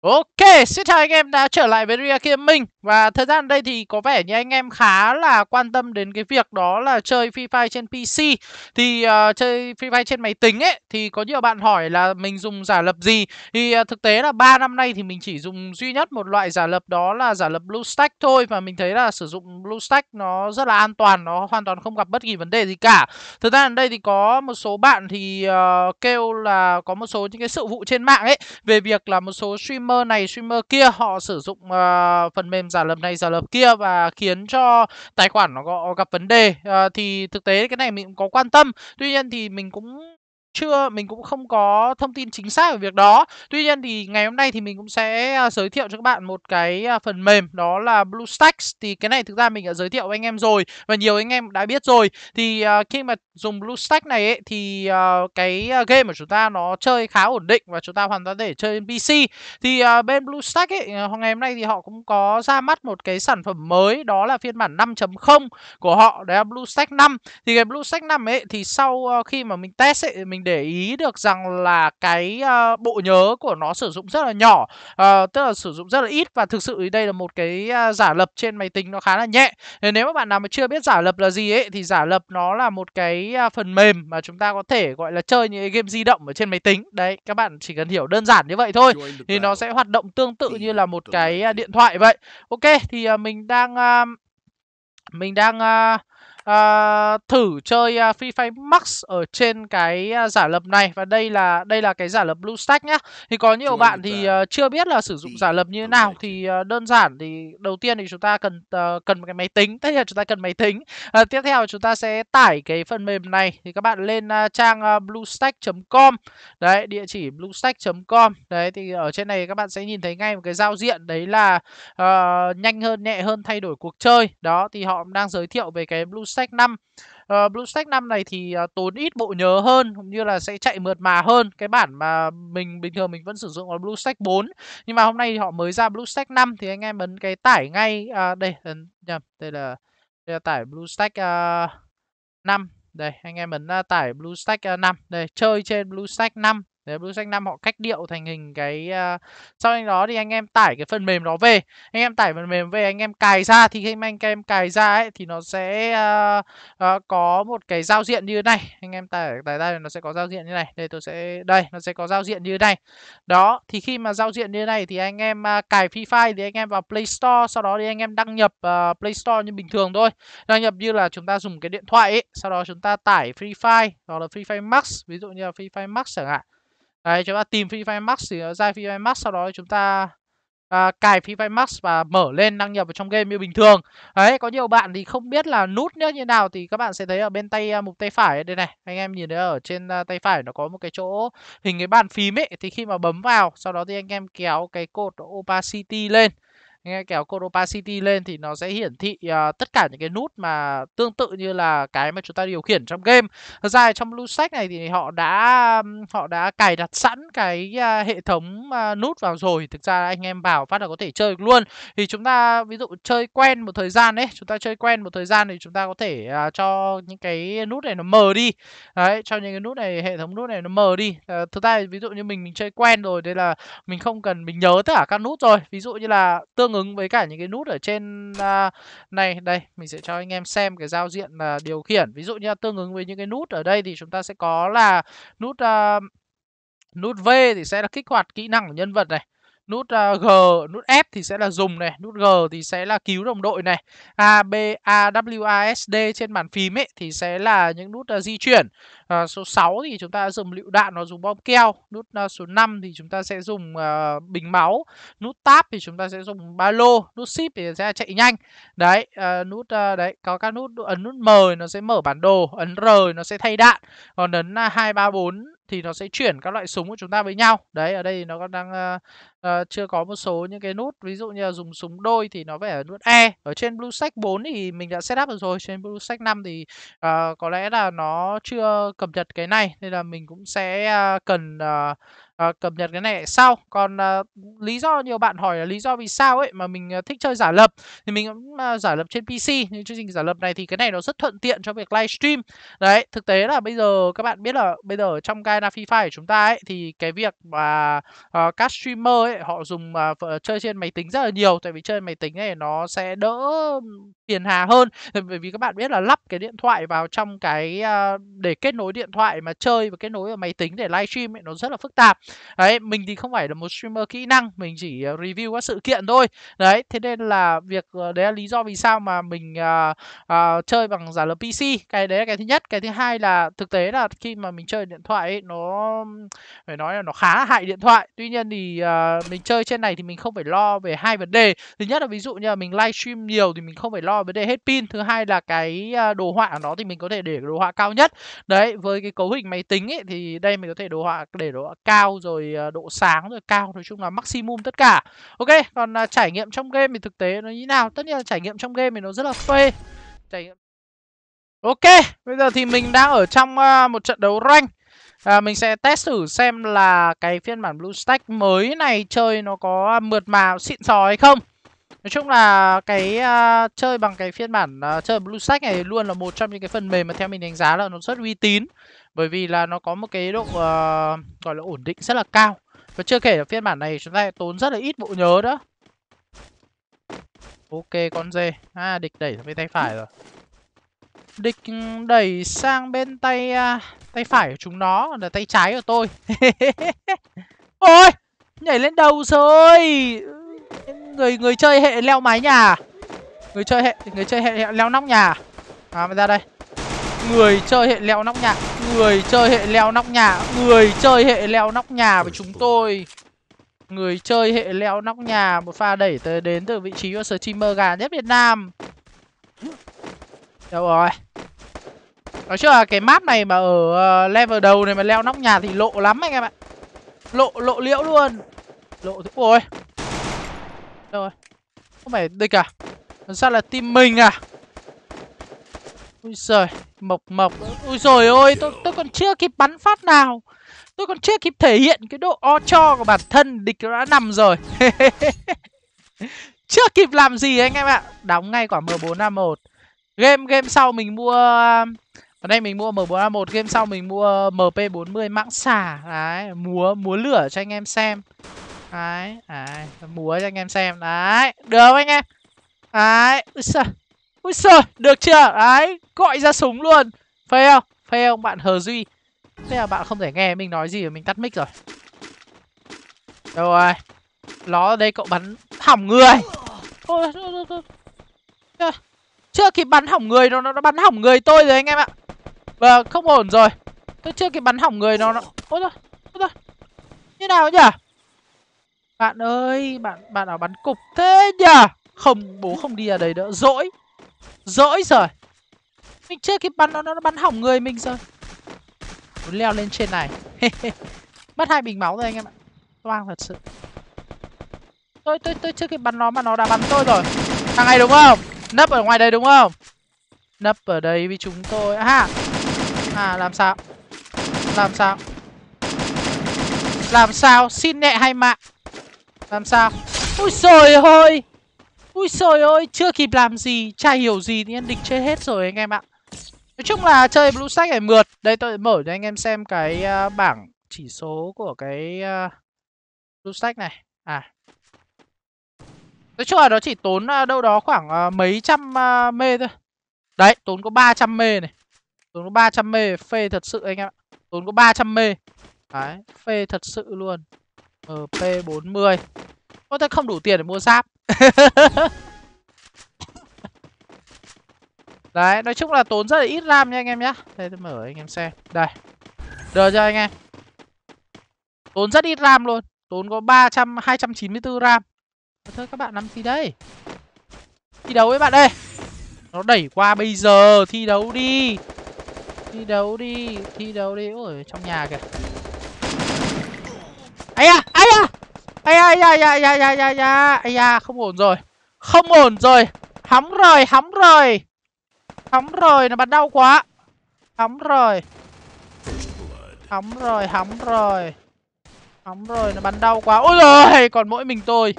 Ok, xin chào anh em đã trở lại với Ria Kim Minh và thời gian đây thì có vẻ như anh em khá là quan tâm đến cái việc đó là chơi Free Fire trên PC Thì uh, chơi Free Fire trên máy tính ấy thì có nhiều bạn hỏi là mình dùng giả lập gì Thì uh, thực tế là 3 năm nay thì mình chỉ dùng duy nhất một loại giả lập đó là giả lập BlueStack thôi Và mình thấy là sử dụng BlueStack nó rất là an toàn, nó hoàn toàn không gặp bất kỳ vấn đề gì cả Thời gian đây thì có một số bạn thì uh, kêu là có một số những cái sự vụ trên mạng ấy Về việc là một số streamer này streamer kia họ sử dụng uh, phần mềm giả giả lập này giả lập kia và khiến cho tài khoản nó gặp vấn đề à, thì thực tế cái này mình cũng có quan tâm tuy nhiên thì mình cũng chưa mình cũng không có thông tin chính xác về việc đó tuy nhiên thì ngày hôm nay thì mình cũng sẽ à, giới thiệu cho các bạn một cái à, phần mềm đó là BlueStacks thì cái này thực ra mình đã giới thiệu với anh em rồi và nhiều anh em đã biết rồi thì à, khi mà dùng BlueStacks này ấy, thì cái game của chúng ta nó chơi khá ổn định và chúng ta hoàn toàn để chơi trên PC thì bên BlueStacks ấy ngày hôm nay thì họ cũng có ra mắt một cái sản phẩm mới đó là phiên bản 5.0 của họ đấy là BlueStacks 5 thì cái BlueStacks 5 ấy thì sau khi mà mình test ấy mình mình để ý được rằng là cái uh, bộ nhớ của nó sử dụng rất là nhỏ uh, tức là sử dụng rất là ít và thực sự đây là một cái uh, giả lập trên máy tính nó khá là nhẹ nếu mà bạn nào mà chưa biết giả lập là gì ấy thì giả lập nó là một cái phần mềm mà chúng ta có thể gọi là chơi những game di động ở trên máy tính đấy các bạn chỉ cần hiểu đơn giản như vậy thôi thì nó sẽ hoạt động tương tự như là một cái điện thoại vậy ok thì mình đang mình đang uh, uh, thử chơi uh, Free Fire Max ở trên cái uh, giả lập này và đây là đây là cái giả lập BlueStack nhá. Thì có nhiều bạn thì uh, chưa biết là sử dụng giả lập như thế nào thì uh, đơn giản thì đầu tiên thì chúng ta cần uh, cần một cái máy tính. Tất nhiên chúng ta cần máy tính. Uh, tiếp theo chúng ta sẽ tải cái phần mềm này thì các bạn lên uh, trang uh, bluestack.com. Đấy, địa chỉ bluestack.com. Đấy thì ở trên này các bạn sẽ nhìn thấy ngay một cái giao diện đấy là uh, nhanh hơn nhẹ hơn thay đổi cuộc chơi. Đó thì họ đang giới thiệu về cái BlueStack BlueStack 5. Uh, ờ, BlueStack 5 này thì uh, tốn ít bộ nhớ hơn cũng như là sẽ chạy mượt mà hơn cái bản mà mình bình thường mình vẫn sử dụng là BlueStack 4. Nhưng mà hôm nay thì họ mới ra BlueStack 5 thì anh em ấn cái tải ngay uh, đây nhầm, đây là đây là tải BlueStack uh, à, 5. Đây, anh em ấn uh, tải BlueStack uh, 5. Đây, chơi trên BlueStack 5 Đấy, BlueStack 5 họ cách điệu thành hình cái uh, sau anh đó thì anh em tải cái phần mềm đó về anh em tải phần mềm về anh em cài ra thì khi mà anh em cài ra ấy thì nó sẽ uh, uh, có một cái giao diện như thế này anh em tải tải ra nó sẽ có giao diện như này đây tôi sẽ đây nó sẽ có giao diện như thế này đó thì khi mà giao diện như thế này thì anh em uh, cài free file thì anh em vào Play Store sau đó thì anh em đăng nhập uh, Play Store như bình thường thôi đăng nhập như là chúng ta dùng cái điện thoại ấy sau đó chúng ta tải free file đó là free file max ví dụ như là free file max chẳng hạn Đấy, chúng ta tìm Free File Max thì ờ, ra Free File Max sau đó chúng ta à, cài Free File Max và mở lên đăng nhập vào trong game như bình thường. Đấy, có nhiều bạn thì không biết là nút như thế nào thì các bạn sẽ thấy ở bên tay à, mục tay phải đây này. Anh em nhìn thấy ở trên à, tay phải nó có một cái chỗ hình cái bàn phím ấy thì khi mà bấm vào sau đó thì anh em kéo cái cột opacity lên kéo Coropacity lên thì nó sẽ hiển thị uh, tất cả những cái nút mà tương tự như là cái mà chúng ta điều khiển trong game. Thật ra trong BlueStack này thì họ đã họ đã cài đặt sẵn cái uh, hệ thống uh, nút vào rồi. Thực ra anh em vào phát là có thể chơi luôn. Thì chúng ta ví dụ chơi quen một thời gian đấy, chúng ta chơi quen một thời gian thì chúng ta có thể uh, cho những cái nút này nó mờ đi. Đấy, cho những cái nút này hệ thống nút này nó mờ đi. Uh, thực ra ví dụ như mình mình chơi quen rồi đây là mình không cần mình nhớ tất cả các nút rồi. Ví dụ như là tương ứng với cả những cái nút ở trên uh, này đây mình sẽ cho anh em xem cái giao diện uh, điều khiển ví dụ như tương ứng với những cái nút ở đây thì chúng ta sẽ có là nút uh, nút V thì sẽ là kích hoạt kỹ năng của nhân vật này nút uh, G nút F thì sẽ là dùng này nút G thì sẽ là cứu đồng đội này A B A W A S D trên bàn phím ấy thì sẽ là những nút uh, di chuyển uh, số 6 thì chúng ta dùng lựu đạn nó dùng bom keo nút uh, số 5 thì chúng ta sẽ dùng uh, bình máu nút tab thì chúng ta sẽ dùng ba lô nút ship thì sẽ chạy nhanh đấy uh, nút uh, đấy có các nút ấn nút M nó sẽ mở bản đồ ấn R nó sẽ thay đạn còn ấn hai ba bốn thì nó sẽ chuyển các loại súng của chúng ta với nhau đấy ở đây nó đang uh, chưa có một số những cái nút ví dụ như là dùng súng đôi thì nó phải ở nút E ở trên BlueStack 4 thì mình đã setup được rồi trên BlueStack 5 thì uh, có lẽ là nó chưa cập nhật cái này nên là mình cũng sẽ uh, cần uh, uh, cập nhật cái này sau còn uh, lý do nhiều bạn hỏi là lý do vì sao ấy mà mình uh, thích chơi giả lập thì mình cũng uh, giả lập trên PC nhưng chương trình giả lập này thì cái này nó rất thuận tiện cho việc livestream đấy thực tế là bây giờ các bạn biết là bây giờ trong Gaina FIFA của chúng ta ấy thì cái việc mà uh, các streamer ấy, ấy họ dùng uh, chơi trên máy tính rất là nhiều tại vì chơi máy tính này nó sẽ đỡ phiền hà hơn ờ, bởi vì các bạn biết là lắp cái điện thoại vào trong cái uh, để kết nối điện thoại mà chơi và kết nối vào máy tính để livestream ấy nó rất là phức tạp đấy mình thì không phải là một streamer kỹ năng mình chỉ ờ, review các sự kiện thôi đấy thế nên là việc đấy là lý do vì sao mà mình uh, uh, chơi bằng giả lập pc cái đấy là cái thứ nhất cái thứ hai là thực tế là khi mà mình chơi điện thoại ấy, nó phải nói là nó khá là hại điện thoại tuy nhiên thì uh, mình chơi trên này thì mình không phải lo về hai vấn đề thứ nhất là ví dụ như là mình livestream nhiều thì mình không phải lo vấn đề hết pin thứ hai là cái à, đồ họa của nó thì mình có thể để đồ họa cao nhất đấy với cái cấu hình máy tính ấy thì đây mình có thể đồ họa để đồ họa cao rồi à, độ sáng rồi cao nói chung là maximum tất cả ok còn à, trải nghiệm trong game thì thực tế nó như nào tất nhiên là trải nghiệm trong game thì nó rất là phê trải nghiệm Ok, bây giờ thì mình đang ở trong uh, một trận đấu rank à, mình sẽ test thử xem là cái phiên bản BlueStack mới này chơi nó có mượt mà xịn sò hay không Nói chung là cái uh, chơi bằng cái phiên bản uh, chơi BlueStack này luôn là một trong những cái phần mềm mà theo mình đánh giá là nó rất uy tín Bởi vì là nó có một cái độ uh, gọi là ổn định rất là cao Và chưa kể là phiên bản này chúng ta tốn rất là ít bộ nhớ đó Ok con dê À địch đẩy sang bên tay phải rồi Địch ừ, đẩy sang bên tay uh, tay phải của chúng nó là tay trái của tôi ôi nhảy lên đầu rồi người người chơi hệ leo mái nhà người chơi hệ người chơi hệ, hệ leo nóc nhà à mà ra đây người chơi hệ leo nóc nhà người chơi hệ leo nóc nhà người chơi hệ leo nóc nhà với chúng tôi người chơi hệ leo nóc nhà một pha đẩy tới đến từ vị trí của streamer gà nhất việt nam đâu rồi Nói chung là cái map này mà ở ờ, level đầu này mà leo nóc nhà thì lộ lắm anh em ạ Lộ, lộ liễu luôn Lộ thế, ôi Đâu rồi Không phải địch à Sao là team mình à Ui giời Mộc mộc Ui rồi ôi tôi, tôi còn chưa kịp bắn phát nào Tôi còn chưa kịp thể hiện cái độ o cho của bản thân Địch đã nằm rồi Chưa kịp làm gì anh em ạ Đóng ngay quả M4A1 Game game sau mình mua còn đây mình mua M4A1 game sau mình mua MP40 mãng xả đấy, múa múa lửa cho anh em xem. Đấy, đấy, múa cho anh em xem. Đấy, được không anh em? Đấy, ui giời. Ui giời, được chưa? Đấy, gọi ra súng luôn. Phải không? Phải không bạn Hờ Duy? Thế là bạn không thể nghe mình nói gì mình tắt mic rồi. Đâu rồi? Nó ở đây cậu bắn hỏng người. Ôi, chưa, chưa kịp bắn hỏng người nó nó bắn hỏng người tôi rồi anh em ạ. Vâng, không ổn rồi Tôi chưa kịp bắn hỏng người nó nó Ôi rồi, ôi rồi Như nào nhỉ Bạn ơi, bạn bạn nào bắn cục thế nhỉ Không, bố không đi ở đây nữa Dỗi Dỗi rồi Mình chưa kịp bắn nó, nó bắn hỏng người mình rồi Muốn leo lên trên này Mất hai bình máu rồi anh em ạ Toang thật sự Tôi, tôi, tôi chưa kịp bắn nó mà nó đã bắn tôi rồi Thằng này đúng không? Nấp ở ngoài đây đúng không? Nấp ở đây với chúng tôi À À làm sao Làm sao Làm sao Xin nhẹ hay mạng Làm sao Ui trời ơi Ui trời ơi Chưa kịp làm gì Chả hiểu gì Thì địch chơi hết rồi anh em ạ Nói chung là chơi blue stack phải mượt Đây tôi mở cho anh em xem cái uh, bảng chỉ số của cái uh, blue stack này À Nói chung là nó chỉ tốn uh, đâu đó khoảng uh, mấy trăm uh, mê thôi Đấy tốn có 300 mê này Tốn có 300 mê Phê thật sự anh em ạ Tốn có 300 mê Đấy Phê thật sự luôn MP40 Có thể không đủ tiền để mua giáp Đấy nói chung là tốn rất là ít ram nha anh em nhá Đây tôi mở anh em xem Đây Được cho anh em Tốn rất ít ram luôn Tốn có 300, 294 ram Thôi các bạn làm gì đây Thi đấu với bạn đây Nó đẩy qua bây giờ Thi đấu đi Thi đấu đi, thi đấu đi. Ôi, trong nhà kìa. Ây à ây à Ây à ây à ây à ây da, ây da, ây da, không ổn rồi. Không ổn rồi. Hắm rồi, hắm rồi. Hắm rồi, nó bắn đau quá. Hắm rồi. Hắm rồi, hắm rồi. Hắm rồi, nó bắn đau quá. Ôi rồi còn mỗi mình tôi.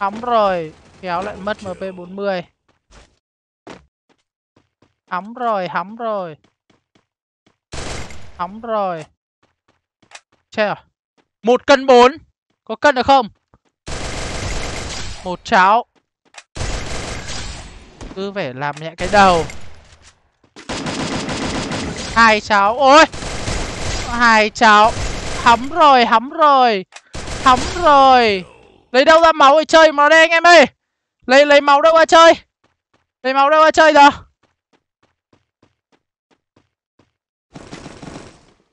Hắm rồi, kéo lại mất MP40. Hắm rồi, hắm rồi. Hóng rồi. Chết à? Một cân bốn. Có cân được không? Một cháo. Cứ phải làm nhẹ cái đầu. Hai cháo. Ôi! Hai cháo. Hóng rồi, hóng rồi. Hóng rồi. Lấy đâu ra máu để chơi mà đây anh em ơi. Lấy lấy máu đâu ra chơi. Lấy máu đâu ra chơi rồi.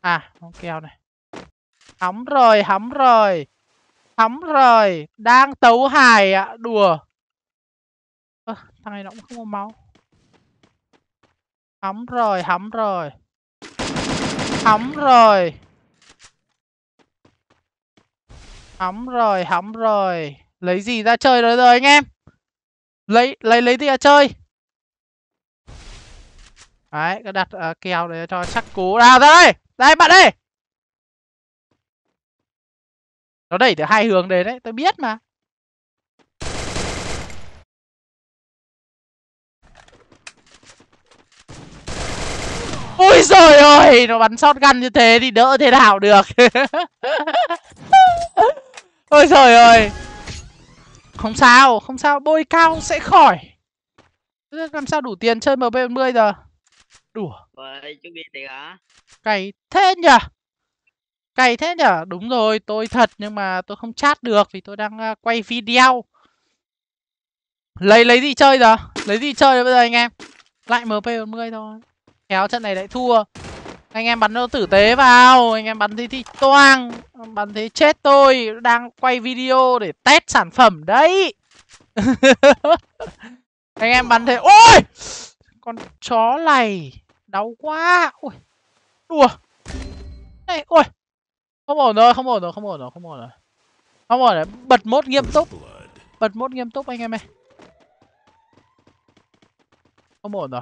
À, con keo này. Hỏng rồi, hỏng rồi. Hỏng rồi. Đang tấu hài ạ, à. đùa. À, thằng này nó cũng không có máu. Hỏng rồi, hỏng rồi. Hỏng rồi. Hỏng rồi, hỏng rồi. Lấy gì ra chơi rồi rồi anh em? Lấy lấy lấy gì ra chơi? Đấy, cứ đặt uh, kèo để cho chắc cú. Nào ra đây đây bạn ơi Nó đẩy từ hai hướng đấy đấy Tôi biết mà Ôi giời ơi Nó bắn shotgun như thế thì đỡ thế nào được Ôi giời ơi Không sao Không sao Bôi cao sẽ khỏi Làm sao đủ tiền chơi MB10 giờ đùa vậy chuẩn bị tiền hả cày thế nhở cày thế nhở đúng rồi tôi thật nhưng mà tôi không chat được vì tôi đang quay video lấy lấy gì chơi giờ lấy gì chơi bây giờ anh em lại mp 40 thôi kéo trận này lại thua anh em bắn nó tử tế vào anh em bắn thế thì toang bắn thế chết tôi đang quay video để test sản phẩm đấy anh em bắn thế ôi con chó này Đau quá. Ui. Đùa. Này, ui, Không ổn rồi, không ổn rồi, không ổn rồi, không ổn rồi. Không ổn rồi, bật mốt nghiêm túc. Bật mốt nghiêm túc anh em ơi. Không ổn rồi.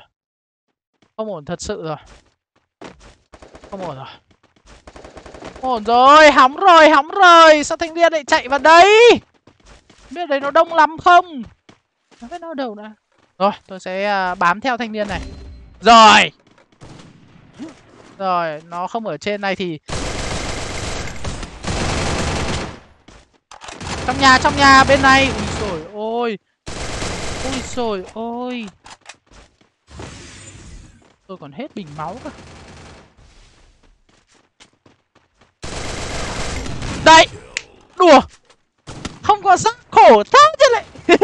Không ổn thật sự rồi. Không ổn rồi. ổn rồi, hóng rồi, hóng rồi. Sao thanh niên lại chạy vào đây? Biết đấy nó đông lắm không? Nó biết nó đầu đã. Rồi, tôi sẽ à, bám theo thanh niên này. Rồi. Rồi, nó không ở trên này thì Trong nhà, trong nhà, bên này Ui trời ôi Ui trời ôi Tôi còn hết bình máu cơ Đấy Đùa Không có giáp khổ thế chứ lại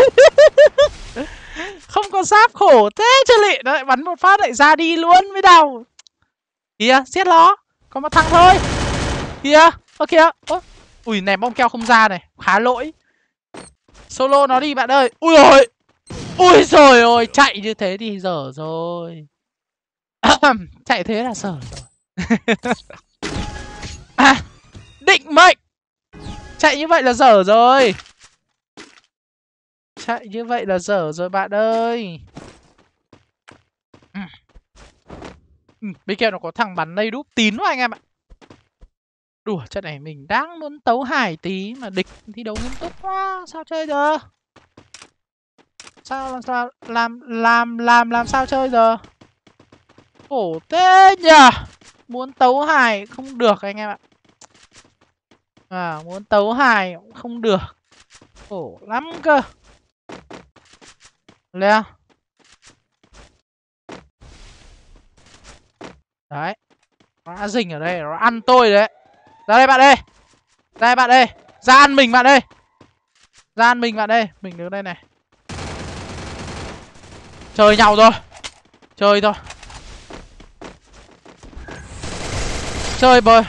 Không có giáp khổ thế chứ lại Đấy bắn một phát lại ra đi luôn mới đầu Kìa, giết nó Có một thằng thôi Kìa, ok kìa Ui, ném bom keo không ra này Khá lỗi Solo nó đi bạn ơi Ui rồi Ui rồi ôi Chạy như thế thì dở rồi Chạy thế là dở à, Định mệnh Chạy như vậy là dở rồi Chạy như vậy là dở rồi bạn ơi ừ, bên kia nó có thằng bắn đây đúp tín quá anh em ạ đùa trận này mình đang muốn tấu hải tí mà địch thi đấu nghiêm túc quá sao chơi giờ sao làm sao làm làm làm làm sao chơi giờ khổ thế nhờ muốn tấu hải không được anh em ạ à muốn tấu hài không được khổ lắm cơ leo đấy nó đã rình ở đây nó ăn tôi đấy ra đây bạn ơi ra đây bạn ơi ra ăn mình bạn ơi ra ăn mình bạn ơi mình đứng đây này chơi nhau thôi chơi thôi chơi bơi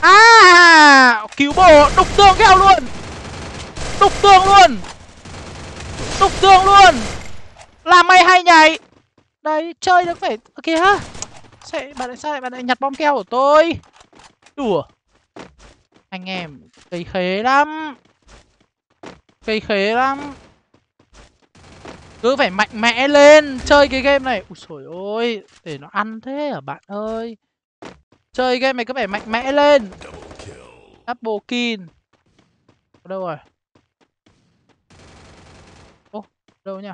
à cứu bộ đục tường keo luôn đục tường luôn đục tường luôn làm mày hay nhảy đấy chơi được phải kìa okay, sẽ, bạn lại sao sai, bạn lại nhặt bom keo của tôi. Đùa. Anh em cây khế lắm. Cây khế lắm. Cứ phải mạnh mẽ lên chơi cái game này. Ui trời ơi, để nó ăn thế à bạn ơi. Chơi game này cứ phải mạnh mẽ lên. Double kill. Ở đâu rồi? Ô, đâu nhỉ?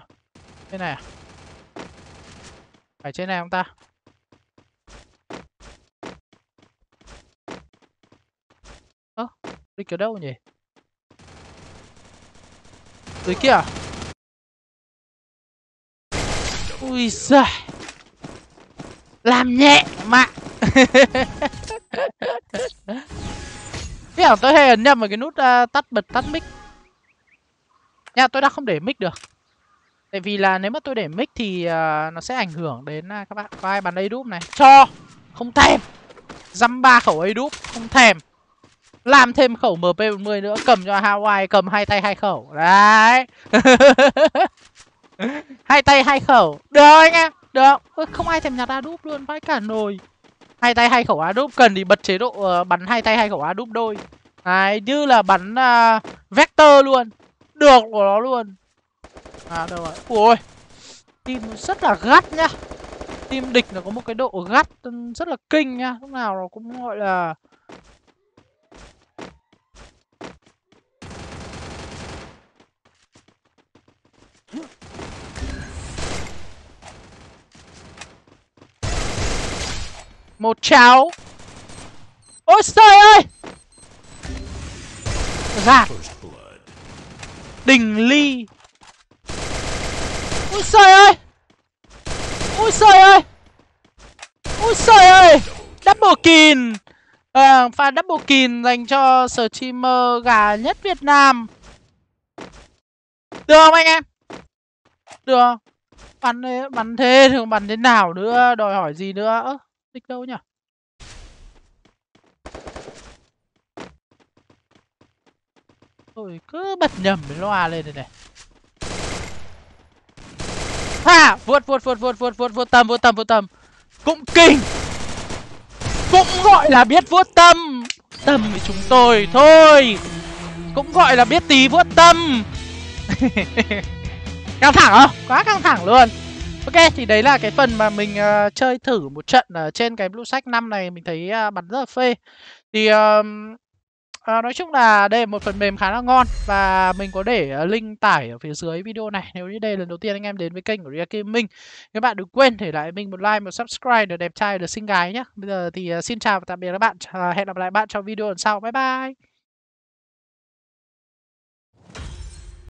trên này à? Phải trên này không ta? Pick ở đâu nhỉ? Tới kia à? Ui giời Làm nhẹ mà Biết là tôi hay ấn nhầm vào cái nút uh, tắt bật tắt mic Nha tôi đã không để mic được Tại vì là nếu mà tôi để mic thì uh, nó sẽ ảnh hưởng đến uh, các bạn Có ai bàn đây đúp này Cho Không thèm Dăm ba khẩu ấy đúp Không thèm làm thêm khẩu MP40 nữa cầm cho Hawaii cầm hai tay hai khẩu đấy hai tay hai khẩu được anh em được không ai thèm nhặt Adup luôn phải cả nồi hai tay hai khẩu Adup cần thì bật chế độ uh, bắn hai tay hai khẩu Adup đôi đấy như là bắn uh, vector luôn được của nó luôn à đâu rồi ui tim rất là gắt nhá tim địch nó có một cái độ gắt rất là kinh nhá lúc nào nó cũng gọi là Một cháo Ôi trời ơi Gạt dạ. Đình ly Ôi trời ơi Ôi trời ơi Ôi trời ơi Double kill à, Pha double kill dành cho streamer gà nhất Việt Nam Được không anh em Được không Bắn, bắn thế thì bắn thế nào nữa Đòi hỏi gì nữa địch đâu nhỉ? Tôi cứ bật nhầm cái loa lên đây này. Ha! Vuốt vuốt vuốt vuốt vuốt vuốt vuốt tâm vuốt tâm vuốt tâm. Cũng kinh. Cũng gọi là biết vuốt tâm. Tâm với chúng tôi thôi. Cũng gọi là biết tí vuốt tâm. căng thẳng không? Quá căng thẳng luôn. Ok thì đấy là cái phần mà mình uh, chơi thử một trận ở trên cái blue sách năm này mình thấy uh, bắn rất là phê. Thì uh, uh, nói chung là đây là một phần mềm khá là ngon và mình có để uh, link tải ở phía dưới video này. Nếu như đây là lần đầu tiên anh em đến với kênh của Ria Kim Minh, các bạn đừng quên để lại mình một like, một subscribe để đẹp trai được xinh gái nhé. Bây giờ thì uh, xin chào và tạm biệt các bạn. Uh, hẹn gặp lại bạn trong video lần sau. Bye bye.